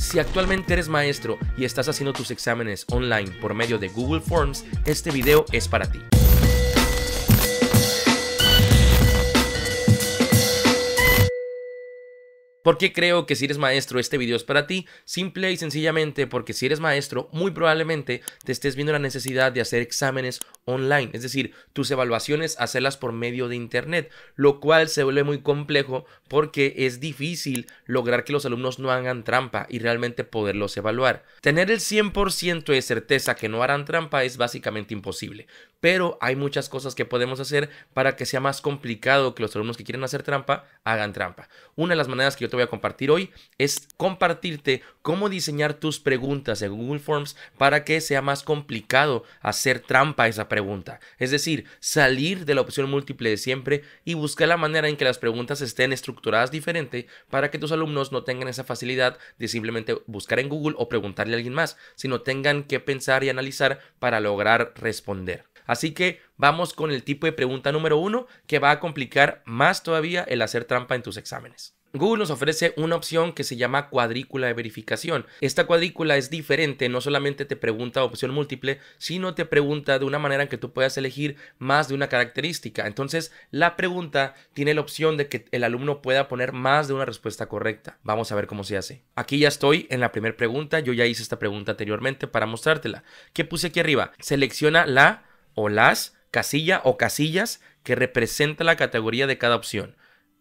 Si actualmente eres maestro y estás haciendo tus exámenes online por medio de Google Forms, este video es para ti. qué creo que si eres maestro este video es para ti? Simple y sencillamente porque si eres maestro muy probablemente te estés viendo la necesidad de hacer exámenes online, es decir, tus evaluaciones hacerlas por medio de internet, lo cual se vuelve muy complejo porque es difícil lograr que los alumnos no hagan trampa y realmente poderlos evaluar. Tener el 100% de certeza que no harán trampa es básicamente imposible, pero hay muchas cosas que podemos hacer para que sea más complicado que los alumnos que quieren hacer trampa hagan trampa. Una de las maneras que yo te voy a compartir hoy es compartirte cómo diseñar tus preguntas en Google Forms para que sea más complicado hacer trampa esa pregunta. Es decir, salir de la opción múltiple de siempre y buscar la manera en que las preguntas estén estructuradas diferente para que tus alumnos no tengan esa facilidad de simplemente buscar en Google o preguntarle a alguien más, sino tengan que pensar y analizar para lograr responder. Así que vamos con el tipo de pregunta número uno que va a complicar más todavía el hacer trampa en tus exámenes. Google nos ofrece una opción que se llama cuadrícula de verificación. Esta cuadrícula es diferente, no solamente te pregunta opción múltiple, sino te pregunta de una manera en que tú puedas elegir más de una característica. Entonces, la pregunta tiene la opción de que el alumno pueda poner más de una respuesta correcta. Vamos a ver cómo se hace. Aquí ya estoy en la primera pregunta, yo ya hice esta pregunta anteriormente para mostrártela. ¿Qué puse aquí arriba? Selecciona la o las, casilla o casillas que representa la categoría de cada opción.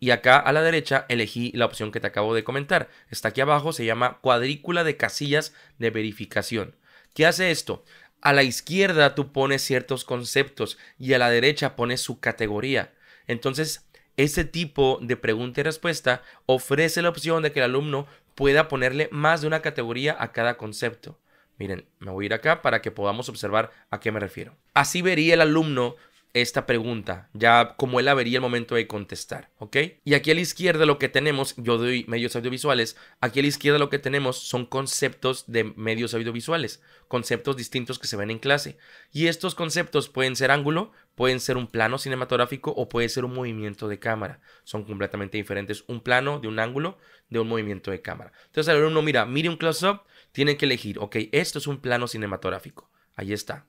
Y acá a la derecha elegí la opción que te acabo de comentar. Está aquí abajo, se llama cuadrícula de casillas de verificación. ¿Qué hace esto? A la izquierda tú pones ciertos conceptos y a la derecha pones su categoría. Entonces, ese tipo de pregunta y respuesta ofrece la opción de que el alumno pueda ponerle más de una categoría a cada concepto. Miren, me voy a ir acá para que podamos observar a qué me refiero. Así vería el alumno esta pregunta, ya como él la vería el momento de contestar, ¿ok? Y aquí a la izquierda lo que tenemos, yo doy medios audiovisuales, aquí a la izquierda lo que tenemos son conceptos de medios audiovisuales, conceptos distintos que se ven en clase. Y estos conceptos pueden ser ángulo, pueden ser un plano cinematográfico o puede ser un movimiento de cámara. Son completamente diferentes un plano de un ángulo de un movimiento de cámara. Entonces el alumno mira, mire un close-up, tienen que elegir, ok, esto es un plano cinematográfico, ahí está.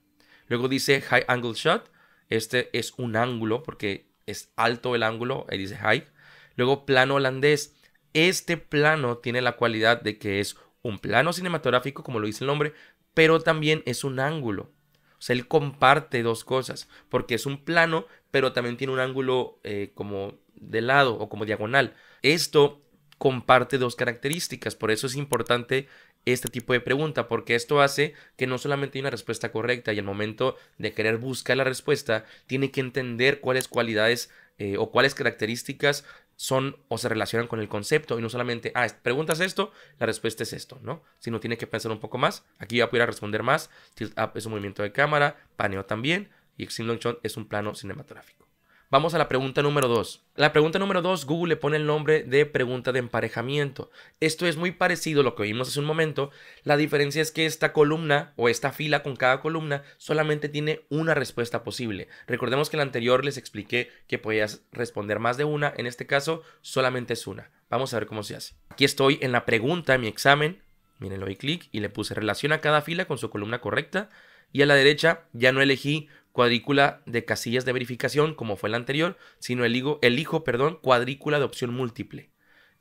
Luego dice high angle shot, este es un ángulo porque es alto el ángulo, ahí dice high. Luego plano holandés, este plano tiene la cualidad de que es un plano cinematográfico, como lo dice el nombre, pero también es un ángulo. O sea, él comparte dos cosas, porque es un plano, pero también tiene un ángulo eh, como de lado o como diagonal. Esto comparte dos características, por eso es importante este tipo de pregunta, porque esto hace que no solamente hay una respuesta correcta y al momento de querer buscar la respuesta, tiene que entender cuáles cualidades eh, o cuáles características son o se relacionan con el concepto y no solamente, ah, preguntas esto, la respuesta es esto, ¿no? Sino tiene que pensar un poco más. Aquí a poder responder más. Tilt Up es un movimiento de cámara, paneo también y extreme Long Shot es un plano cinematográfico. Vamos a la pregunta número 2. La pregunta número 2, Google le pone el nombre de pregunta de emparejamiento. Esto es muy parecido a lo que vimos hace un momento. La diferencia es que esta columna o esta fila con cada columna solamente tiene una respuesta posible. Recordemos que en la anterior les expliqué que podías responder más de una. En este caso, solamente es una. Vamos a ver cómo se hace. Aquí estoy en la pregunta, de mi examen. Miren, le doy clic y le puse relación a cada fila con su columna correcta. Y a la derecha ya no elegí cuadrícula de casillas de verificación, como fue la anterior, sino elijo, elijo perdón, cuadrícula de opción múltiple.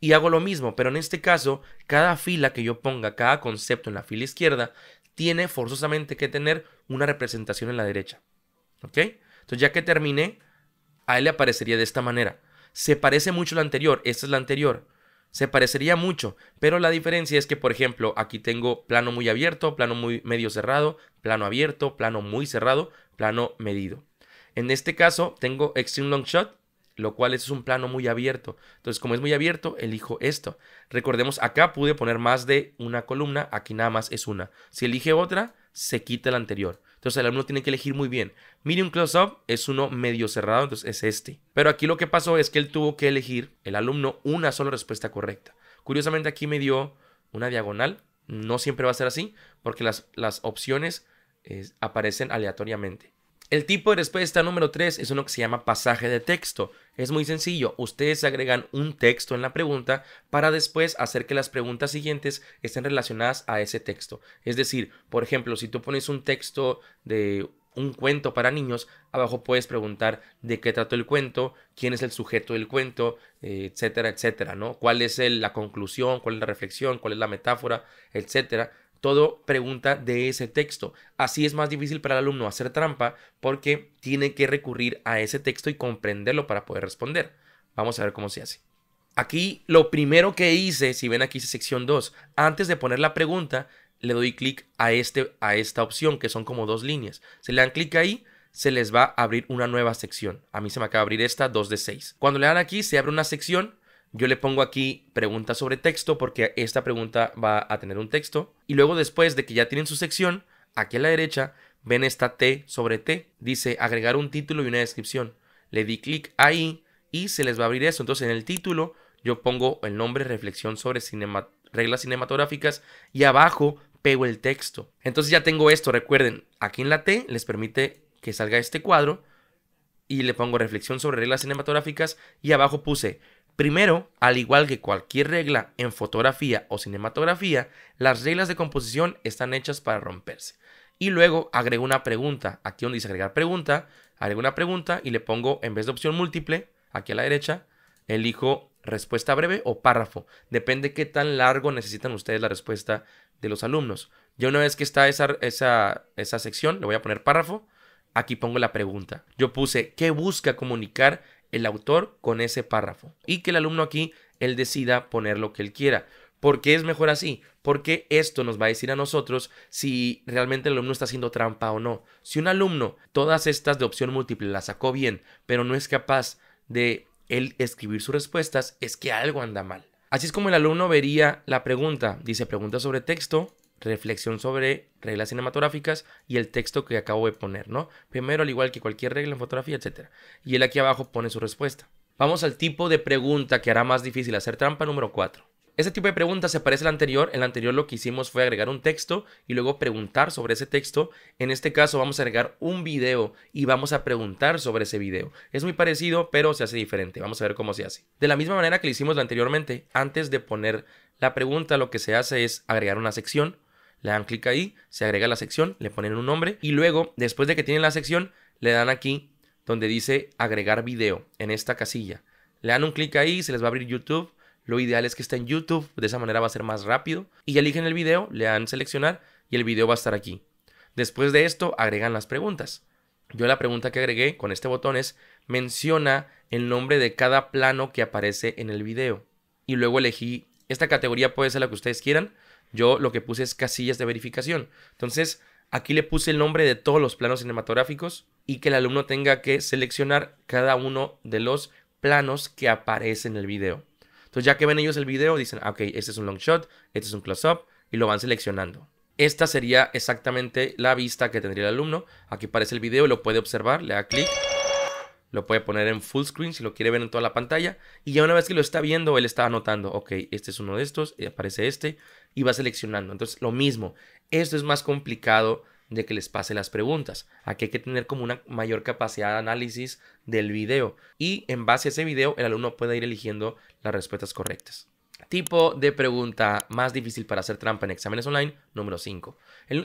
Y hago lo mismo, pero en este caso, cada fila que yo ponga, cada concepto en la fila izquierda, tiene forzosamente que tener una representación en la derecha. ¿Ok? Entonces, ya que terminé, a él le aparecería de esta manera. Se parece mucho la anterior, esta es la anterior. Se parecería mucho, pero la diferencia es que, por ejemplo, aquí tengo plano muy abierto, plano muy medio cerrado, plano abierto, plano muy cerrado, plano medido. En este caso tengo Extreme Long Shot, lo cual es un plano muy abierto. Entonces, como es muy abierto, elijo esto. Recordemos, acá pude poner más de una columna, aquí nada más es una. Si elige otra, se quita la anterior. Entonces el alumno tiene que elegir muy bien. Medium Close Up es uno medio cerrado, entonces es este. Pero aquí lo que pasó es que él tuvo que elegir, el alumno, una sola respuesta correcta. Curiosamente aquí me dio una diagonal. No siempre va a ser así, porque las, las opciones aparecen aleatoriamente. El tipo de respuesta número 3 es uno que se llama pasaje de texto. Es muy sencillo, ustedes agregan un texto en la pregunta para después hacer que las preguntas siguientes estén relacionadas a ese texto. Es decir, por ejemplo, si tú pones un texto de un cuento para niños, abajo puedes preguntar de qué trató el cuento, quién es el sujeto del cuento, etcétera, etcétera, ¿no? ¿Cuál es la conclusión, cuál es la reflexión, cuál es la metáfora, etcétera? todo pregunta de ese texto. Así es más difícil para el alumno hacer trampa porque tiene que recurrir a ese texto y comprenderlo para poder responder. Vamos a ver cómo se hace. Aquí lo primero que hice, si ven aquí sección 2, antes de poner la pregunta, le doy clic a, este, a esta opción que son como dos líneas. Se si le dan clic ahí, se les va a abrir una nueva sección. A mí se me acaba de abrir esta 2 de 6. Cuando le dan aquí, se abre una sección yo le pongo aquí pregunta sobre texto porque esta pregunta va a tener un texto. Y luego después de que ya tienen su sección, aquí a la derecha ven esta T sobre T. Dice agregar un título y una descripción. Le di clic ahí y se les va a abrir eso. Entonces en el título yo pongo el nombre reflexión sobre reglas cinematográficas y abajo pego el texto. Entonces ya tengo esto, recuerden, aquí en la T les permite que salga este cuadro y le pongo reflexión sobre reglas cinematográficas y abajo puse Primero, al igual que cualquier regla en fotografía o cinematografía, las reglas de composición están hechas para romperse. Y luego agrego una pregunta. Aquí donde dice agregar pregunta, agrego una pregunta y le pongo, en vez de opción múltiple, aquí a la derecha, elijo respuesta breve o párrafo. Depende qué tan largo necesitan ustedes la respuesta de los alumnos. Ya una vez que está esa, esa, esa sección, le voy a poner párrafo. Aquí pongo la pregunta. Yo puse, ¿qué busca comunicar el autor con ese párrafo y que el alumno aquí él decida poner lo que él quiera. ¿Por qué es mejor así? Porque esto nos va a decir a nosotros si realmente el alumno está haciendo trampa o no. Si un alumno todas estas de opción múltiple las sacó bien, pero no es capaz de él escribir sus respuestas, es que algo anda mal. Así es como el alumno vería la pregunta. Dice pregunta sobre texto, reflexión sobre reglas cinematográficas y el texto que acabo de poner, ¿no? Primero, al igual que cualquier regla en fotografía, etc. Y él aquí abajo pone su respuesta. Vamos al tipo de pregunta que hará más difícil hacer trampa número 4. Este tipo de pregunta se parece al anterior. En el anterior lo que hicimos fue agregar un texto y luego preguntar sobre ese texto. En este caso vamos a agregar un video y vamos a preguntar sobre ese video. Es muy parecido, pero se hace diferente. Vamos a ver cómo se hace. De la misma manera que lo hicimos anteriormente, antes de poner la pregunta, lo que se hace es agregar una sección le dan clic ahí, se agrega la sección, le ponen un nombre y luego, después de que tienen la sección, le dan aquí donde dice agregar video en esta casilla. Le dan un clic ahí, se les va a abrir YouTube. Lo ideal es que esté en YouTube, de esa manera va a ser más rápido. Y eligen el video, le dan seleccionar y el video va a estar aquí. Después de esto, agregan las preguntas. Yo la pregunta que agregué con este botón es, menciona el nombre de cada plano que aparece en el video. Y luego elegí, esta categoría puede ser la que ustedes quieran, yo lo que puse es casillas de verificación. Entonces, aquí le puse el nombre de todos los planos cinematográficos y que el alumno tenga que seleccionar cada uno de los planos que aparece en el video. Entonces, ya que ven ellos el video, dicen, ah, ok, este es un long shot, este es un close-up, y lo van seleccionando. Esta sería exactamente la vista que tendría el alumno. Aquí aparece el video, lo puede observar, le da clic lo puede poner en full screen si lo quiere ver en toda la pantalla. Y ya una vez que lo está viendo, él está anotando, ok, este es uno de estos, eh, aparece este, y va seleccionando. Entonces, lo mismo, esto es más complicado de que les pase las preguntas. Aquí hay que tener como una mayor capacidad de análisis del video. Y en base a ese video, el alumno puede ir eligiendo las respuestas correctas. Tipo de pregunta más difícil para hacer trampa en exámenes online, número 5.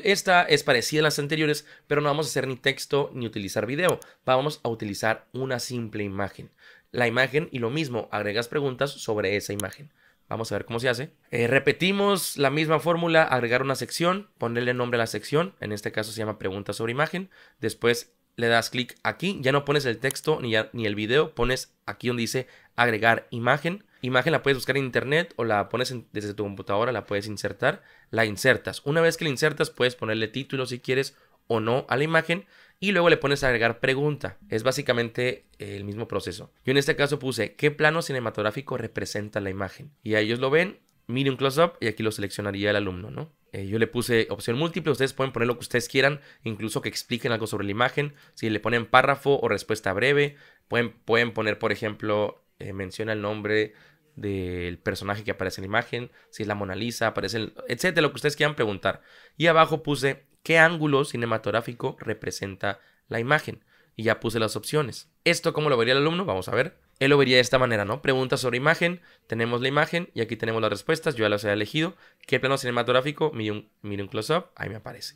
Esta es parecida a las anteriores, pero no vamos a hacer ni texto ni utilizar video. Vamos a utilizar una simple imagen. La imagen y lo mismo, agregas preguntas sobre esa imagen. Vamos a ver cómo se hace. Eh, repetimos la misma fórmula, agregar una sección, ponerle nombre a la sección, en este caso se llama preguntas sobre imagen. Después le das clic aquí, ya no pones el texto ni, ni el video, pones aquí donde dice agregar imagen imagen la puedes buscar en internet o la pones desde tu computadora, la puedes insertar, la insertas. Una vez que la insertas, puedes ponerle título si quieres o no a la imagen y luego le pones agregar pregunta. Es básicamente eh, el mismo proceso. Yo en este caso puse qué plano cinematográfico representa la imagen y ahí ellos lo ven, miren un close-up y aquí lo seleccionaría el alumno, ¿no? Eh, yo le puse opción múltiple, ustedes pueden poner lo que ustedes quieran, incluso que expliquen algo sobre la imagen, si le ponen párrafo o respuesta breve, pueden, pueden poner, por ejemplo, eh, menciona el nombre del personaje que aparece en la imagen, si es la Mona Lisa, aparece el, etcétera, lo que ustedes quieran preguntar. Y abajo puse qué ángulo cinematográfico representa la imagen. Y ya puse las opciones. ¿Esto cómo lo vería el alumno? Vamos a ver. Él lo vería de esta manera, ¿no? Pregunta sobre imagen, tenemos la imagen y aquí tenemos las respuestas, yo ya las he elegido. ¿Qué plano cinematográfico? Mire un, un close-up, ahí me aparece.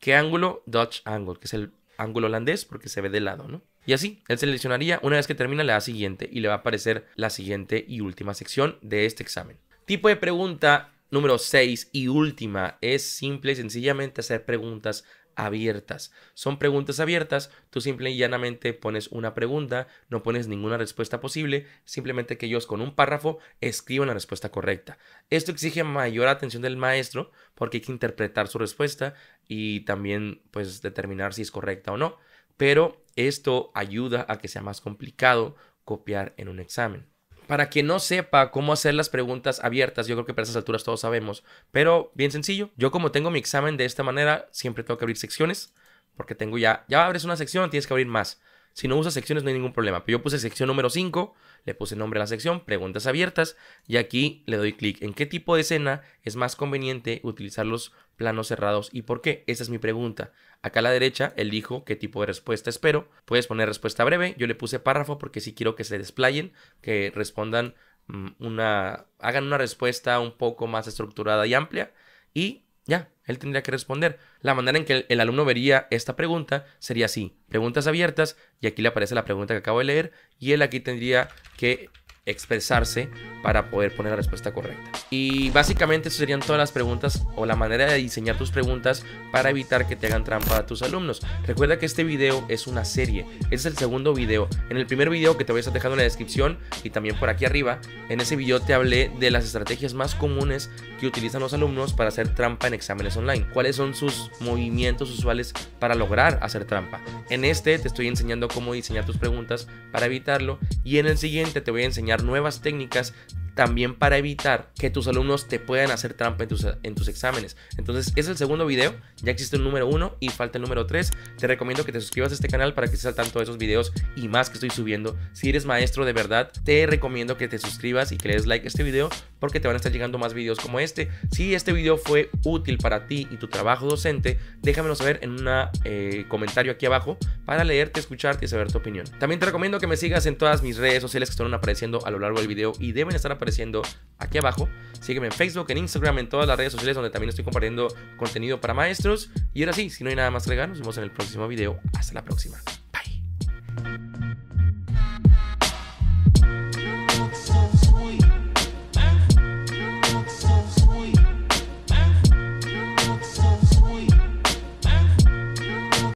¿Qué ángulo? Dodge Angle, que es el ángulo holandés porque se ve de lado, ¿no? Y así, él seleccionaría una vez que termina la siguiente y le va a aparecer la siguiente y última sección de este examen. Tipo de pregunta número 6 y última es simple y sencillamente hacer preguntas abiertas. Son preguntas abiertas, tú simple y llanamente pones una pregunta, no pones ninguna respuesta posible, simplemente que ellos con un párrafo escriban la respuesta correcta. Esto exige mayor atención del maestro porque hay que interpretar su respuesta, y también pues determinar si es correcta o no. Pero esto ayuda a que sea más complicado copiar en un examen. Para quien no sepa cómo hacer las preguntas abiertas, yo creo que para esas alturas todos sabemos, pero bien sencillo, yo como tengo mi examen de esta manera, siempre tengo que abrir secciones, porque tengo ya, ya abres una sección, tienes que abrir más. Si no usas secciones no hay ningún problema. Pero yo puse sección número 5, le puse nombre a la sección, preguntas abiertas, y aquí le doy clic en qué tipo de escena es más conveniente utilizar los planos cerrados y por qué? Esa es mi pregunta. Acá a la derecha él dijo qué tipo de respuesta espero. Puedes poner respuesta breve. Yo le puse párrafo porque sí quiero que se desplayen, que respondan mm, una, hagan una respuesta un poco más estructurada y amplia. Y ya, él tendría que responder. La manera en que el, alumno vería esta pregunta sería así. Preguntas abiertas y aquí le aparece la pregunta que acabo de leer y él aquí tendría que expresarse para poder poner la respuesta correcta. Y básicamente serían todas las preguntas o la manera de diseñar tus preguntas para evitar que te hagan trampa a tus alumnos. Recuerda que este video es una serie, este es el segundo video. En el primer video que te voy a estar dejando en la descripción y también por aquí arriba, en ese video te hablé de las estrategias más comunes que utilizan los alumnos para hacer trampa en exámenes online. ¿Cuáles son sus movimientos usuales para lograr hacer trampa? En este te estoy enseñando cómo diseñar tus preguntas para evitarlo y en el siguiente te voy a enseñar nuevas técnicas también para evitar que tus alumnos te puedan hacer trampa en tus, exámenes. Entonces, es el segundo video, ya existe el número uno y falta el número tres. Te recomiendo que te suscribas a este canal para que estés al tanto de esos videos y más que estoy subiendo. Si eres maestro de verdad, te recomiendo que te suscribas y que le des like a este video porque te van a estar llegando más videos como este. Si este video fue útil para ti y tu trabajo docente, déjamelo saber en un eh, comentario aquí abajo para leerte, escucharte y saber tu opinión. También te recomiendo que me sigas en todas mis redes sociales que están apareciendo a lo largo del video y deben estar apareciendo apareciendo aquí abajo. Sígueme en Facebook, en Instagram, en todas las redes sociales donde también estoy compartiendo contenido para maestros. Y ahora sí, si no hay nada más que agregar, nos vemos en el próximo video. Hasta la próxima.